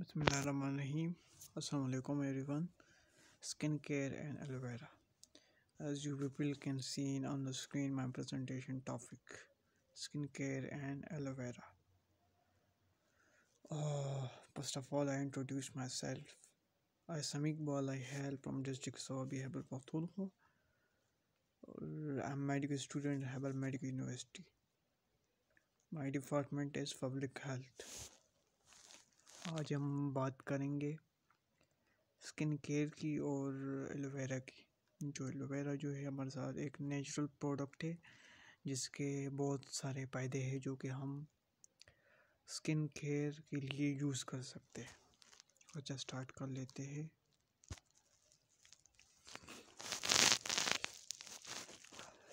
बसमीम अलकुम every one skin care and aloe vera as you people can see on the screen my presentation topic skin care and aloe vera first of all I introduce myself I Samik Bal I hail from district Swabi Khyber Pakhtunkhwa I am medical student Khyber medical university my department is public health आज हम बात करेंगे skin care की और aloe vera की जो aloe vera जो है हमारे साथ एक नेचुरल प्रोडक्ट है जिसके बहुत सारे फ़ायदे हैं जो कि हम स्किन केयर के लिए यूज़ कर सकते हैं अच्छा स्टार्ट कर लेते हैं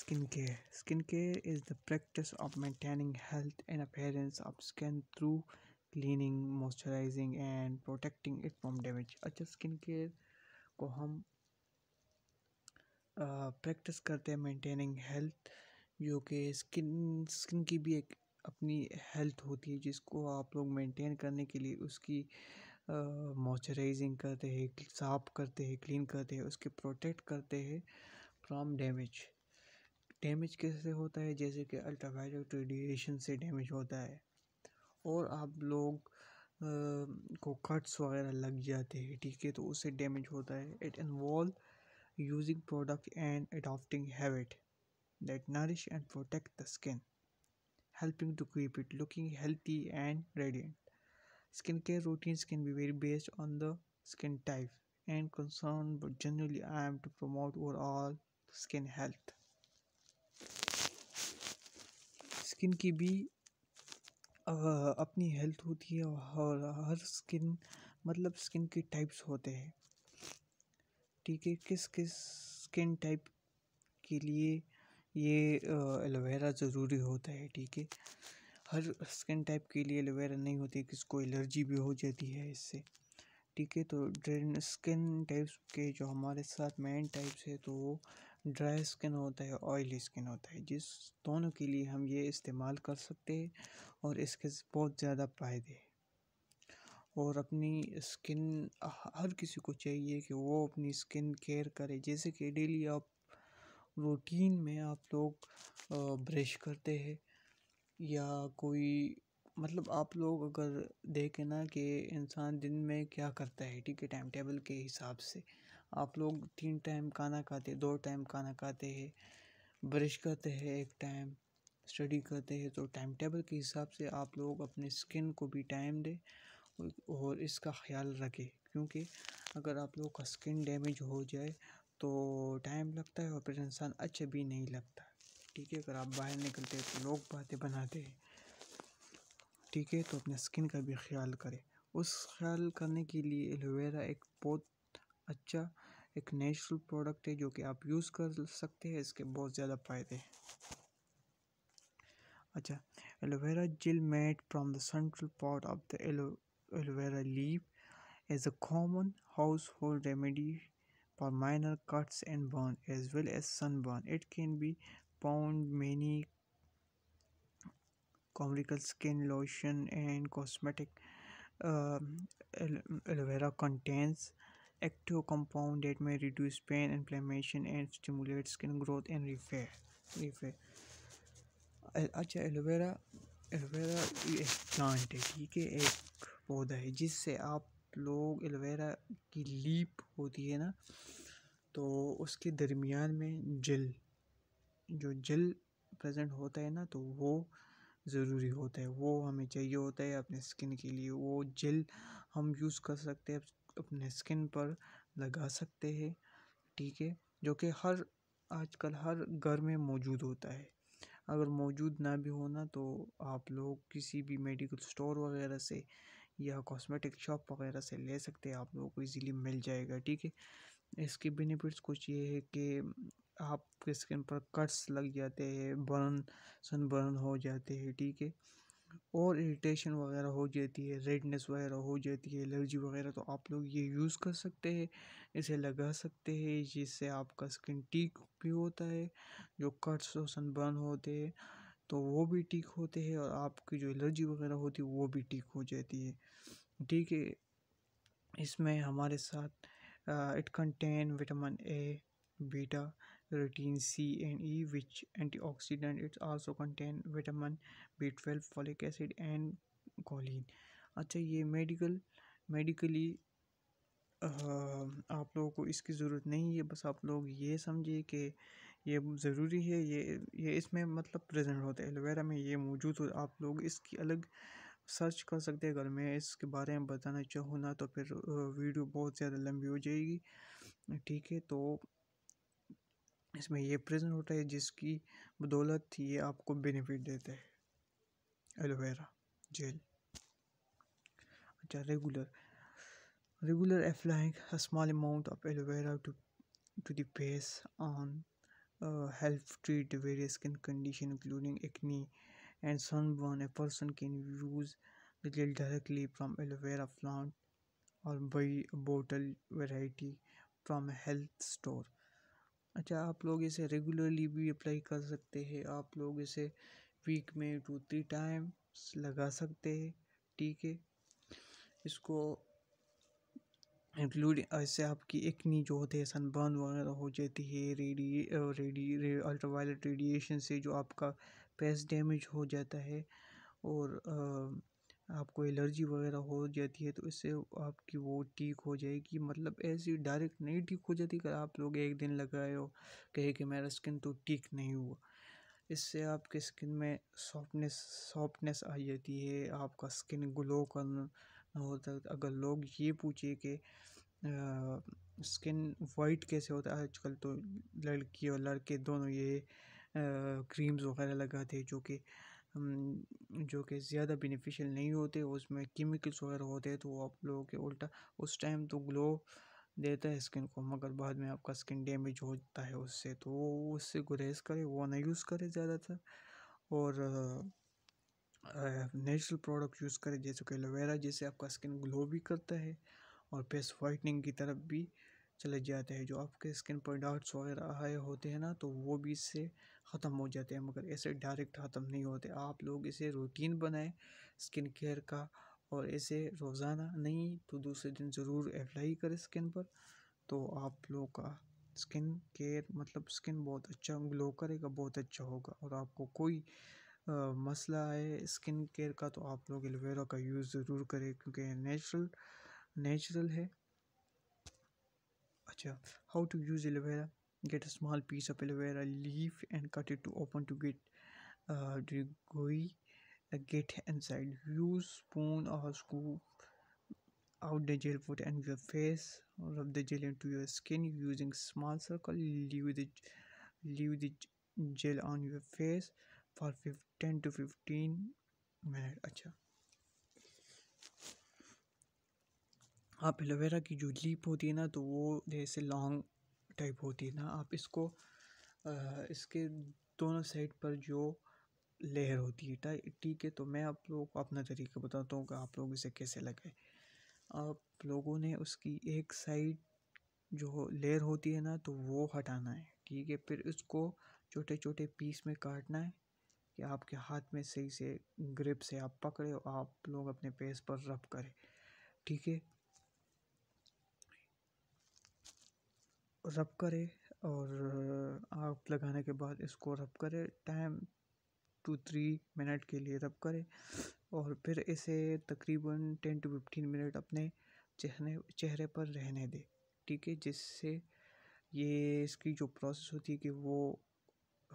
skin care skin care is the practice of maintaining health and appearance of skin through cleaning moisturizing and protecting it from damage अच्छा स्किन केयर को हम प्रैक्टिस करते हैं मेंटेनिंग हेल्थ जो कि स्किन स्किन की भी एक अपनी हेल्थ होती है जिसको आप लोग मेंटेन करने के लिए उसकी मॉइस्चराइजिंग करते हैं साफ करते हैं क्लीन करते हैं उसके प्रोटेक्ट करते हैं फ्रॉम डैमेज डैमेज कैसे होता है जैसे कि अल्ट्रावायलेट रेडिएशन से डैमेज होता है और आप लोग को कट्स वगैरह लग जाते हैं ठीक है तो उससे डैमेज होता है it involve using product and adopting habit that nourish and protect the skin helping to keep it looking healthy and radiant skin care routines skin be very based on the skin type and concern but generally aim to promote overall skin health skin की भी अपनी health होती है और हर skin मतलब skin के types होते हैं ठीक है किस किस स्किन टाइप के लिए ये एलोवेरा ज़रूरी होता है ठीक है हर स्किन टाइप के लिए एलोवेरा नहीं होती किसको एलर्जी भी हो जाती है इससे ठीक है तो ड्रेन स्किन टाइप्स के जो हमारे साथ मेन टाइप्स है तो वो ड्राई स्किन होता है ऑयली स्किन होता है जिस दोनों के लिए हम ये इस्तेमाल कर सकते हैं और इसके बहुत ज़्यादा फ़ायदे हैं और अपनी स्किन हर किसी को चाहिए कि वो अपनी स्किन केयर करे जैसे कि डेली आप रूटीन में आप लोग ब्रश करते हैं या कोई मतलब आप लोग अगर देखें ना कि इंसान दिन में क्या करता है ठीक है टाइम टेबल के हिसाब से आप लोग तीन टाइम खाना खाते दो टाइम खाना खाते हैं ब्रश करते हैं एक टाइम स्टडी करते हैं तो टाइम टेबल के हिसाब से आप लोग अपने स्किन को भी टाइम दें और इसका ख्याल रखें क्योंकि अगर आप लोग का स्किन डैमेज हो जाए तो टाइम लगता है और फिर इंसान अच्छा भी नहीं लगता ठीक है अगर आप बाहर निकलते हैं तो लोग बातें बनाते हैं ठीक है तो अपने स्किन का भी ख्याल करें उस ख्याल करने के लिए एलोवेरा एक बहुत अच्छा एक नेचुरल प्रोडक्ट है जो कि आप यूज़ कर सकते हैं इसके बहुत ज़्यादा फ़ायदे हैं अच्छा aloe vera gel made from the central part of the aloe aloe vera leave as a common household remedy for minor cuts and burn as well as sunburn it can be found many commercial skin lotion and cosmetic aloe vera contents active compound that may reduce pain inflammation and stimulate skin growth and repair repair अच्छा aloe vera aloe vera एक plant है ठीक है एक पौधा है जिससे आप लोग एलोवेरा की लीप होती है ना तो उसके दरमियान में जल जो जल प्रेजेंट होता है ना तो वो ज़रूरी होता है वो हमें चाहिए होता है अपने स्किन के लिए वो जेल हम यूज़ कर सकते हैं अपने स्किन पर लगा सकते हैं ठीक है जो कि हर आजकल हर घर में मौजूद होता है अगर मौजूद ना भी होना तो आप लोग किसी भी मेडिकल स्टोर वगैरह से या कॉस्मेटिक शॉप वगैरह से ले सकते हैं आप लोगों को इजीली मिल जाएगा ठीक है इसके बेनिफिट्स कुछ ये है कि आपके स्किन पर कट्स लग जाते हैं बर्न सन बर्न हो जाते हैं ठीक है और इरीटेशन वगैरह हो जाती है रेडनेस वगैरह हो जाती है एलर्जी वगैरह तो आप लोग ये यूज़ कर सकते हैं इसे लगा सकते हैं जिससे आपका स्किन ठीक भी होता है जो कट्स और सनबर्न होते हैं तो वो भी ठीक होते हैं और आपकी जो एलर्जी वगैरह होती है वो भी ठीक हो जाती है ठीक है इसमें हमारे साथ it contain vitamin A beta routine C and E which antioxidant it also contain vitamin B12 folic acid and choline अच्छा ये मेडिकल मेडिकली आप लोगों को इसकी ज़रूरत नहीं है बस आप लोग ये समझिए कि ये ज़रूरी है ये ये इसमें मतलब प्रेजेंट होता है एलोवेरा में ये मौजूद हो आप लोग इसकी अलग सर्च कर सकते हैं अगर मैं इसके बारे में बताना चाहूँ ना तो फिर वीडियो बहुत ज़्यादा लंबी हो जाएगी ठीक है तो इसमें ये प्रिजन होता है जिसकी बदौलत ये आपको बेनिफिट देता है एलोवेरा जेल अच्छा regular regular applying small amount of aloe vera to to देश on help treat various skin condition including acne and sunburn a person can use the gel directly from aloe vera plant और buy bottle variety from health store अच्छा आप लोग इसे regularly भी apply कर सकते हैं आप लोग इसे वीक में टू थ्री टाइम्स लगा सकते हैं ठीक है इसको इंक्लूड ऐसे आपकी इकनी जो होती है सनबर्न वगैरह हो जाती है ready ready ray, ultraviolet radiation से जो आपका फेस डैमेज हो जाता है और आपको एलर्जी वगैरह हो जाती है तो इससे आपकी वो ठीक हो जाएगी मतलब ऐसी डायरेक्ट नहीं ठीक हो जाती अगर आप लोग एक दिन लगाए हो कहे कि मेरा स्किन तो ठीक नहीं हुआ इससे आपके स्किन में सॉफ्टनेस सॉफ्टनेस आ जाती है आपका स्किन ग्लो करना होता है अगर लोग ये पूछे कि स्किन वाइट कैसे होता है आजकल तो लड़की और लड़के दोनों ये क्रीम्स वगैरह लगाते हैं जो कि जो कि ज़्यादा बेनिफिशियल नहीं होते उसमें केमिकल्स वगैरह होते हैं तो वो आप लोगों के उल्टा उस टाइम तो ग्लो देता है स्किन को मगर बाद में आपका स्किन डैमेज होता है उससे तो वो उससे गुरेज करें वो ना यूज़ करें ज़्यादातर और नेचुरल प्रोडक्ट यूज़ करें जैसे कि एलोवेरा जिससे आपका स्किन ग्लो भी करता है और फेस वाइटनिंग की तरफ भी चले जाते हैं जो आपके स्किन पर डार्ट्स वगैरह आए होते हैं ना तो वो भी इससे ख़त्म हो जाते हैं मगर ऐसे डायरेक्ट ख़त्म नहीं होते आप लोग इसे रूटीन बनाएं स्किन केयर का और ऐसे रोज़ाना नहीं तो दूसरे दिन ज़रूर अप्लाई करें स्किन पर तो आप लोग का स्किन केयर मतलब स्किन बहुत अच्छा ग्लो करेगा बहुत अच्छा होगा और आपको कोई आ, मसला है स्किन केयर का तो आप लोग एलोवेरा का यूज़ ज़रूर करें क्योंकि नेचुरल नेचुरल है अच्छा how to use aloe vera get a small piece of aloe vera leaf and cut it to open to get uh, drugoi uh, get inside use spoon or scoop out the gel put on your face rub the gel into your skin using small circle leave the leave the gel on your face for 10 to 15 minute acha आप aloe vera की जो leap होती है ना तो वो जैसे long type होती है ना आप इसको इसके दोनों साइड पर जो लेयर होती है ठीक है तो मैं आप लोगों को अपना तरीका बताता हूँ कि आप लोग इसे कैसे लगाएं आप लोगों ने उसकी एक साइड जो लेयर होती है ना तो वो हटाना है ठीक है फिर इसको छोटे छोटे पीस में काटना है कि आपके हाथ में सही से ग्रिप से आप पकड़े और आप लोग अपने फेस पर रब करें ठीक है रब करें और आग लगाने के बाद इसको रब करें टाइम टू थ्री मिनट के लिए रब करें और फिर इसे तकरीबन टेन टू फिफ्टीन मिनट अपने चेहरे चेहरे पर रहने दें ठीक है जिससे ये इसकी जो प्रोसेस होती है कि वो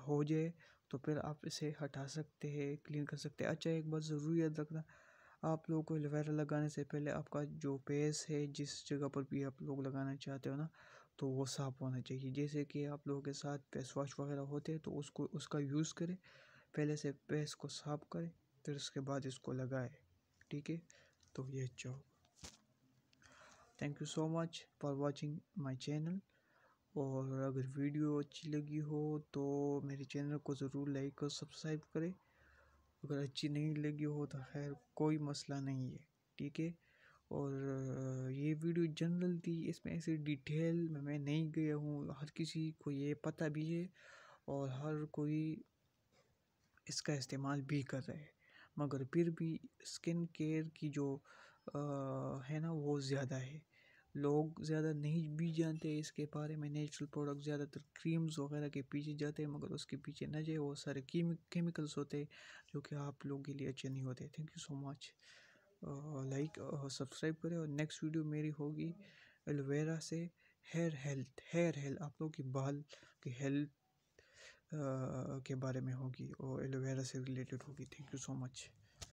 हो जाए तो फिर आप इसे हटा सकते हैं क्लीन कर सकते हैं अच्छा एक बात ज़रूर याद रखना आप लोगों को एलोवेरा लगाने से पहले आपका जो फेस है जिस जगह पर भी आप लोग लगाना चाहते हो ना तो वो साफ़ होना चाहिए जैसे कि आप लोगों के साथ फेस वॉश वगैरह होते हैं तो उसको उसका यूज़ करें पहले से फेस को साफ़ करें फिर उसके बाद इसको लगाएं ठीक है तो ये अच्छा होगा thank you so much for watching my channel और अगर वीडियो अच्छी लगी हो तो मेरे चैनल को ज़रूर लाइक और सब्सक्राइब करें अगर अच्छी नहीं लगी हो तो खैर कोई मसला नहीं है ठीक है और ये वीडियो जनरल थी इसमें ऐसे डिटेल में मैं नहीं गया हूँ हर किसी को ये पता भी है और हर कोई इसका इस्तेमाल भी कर रहा है मगर फिर भी स्किन केयर की जो आ, है ना वो ज़्यादा है लोग ज़्यादा नहीं भी जानते इसके बारे में नेचुरल प्रोडक्ट ज़्यादातर क्रीम्स वगैरह के पीछे जाते हैं मगर उसके पीछे न जाए वो सारे केमिकल्स होते हैं जो कि आप लोग के लिए अच्छे नहीं होते thank you so much like और सब्सक्राइब करें और नेक्स्ट वीडियो मेरी होगी एलोवेरा से हेयर हेल्थ हेयर हेल्थ आप लोगों की बाल की हेल्थ के बारे में होगी और एलोवेरा से रिलेटेड होगी थैंक यू सो मच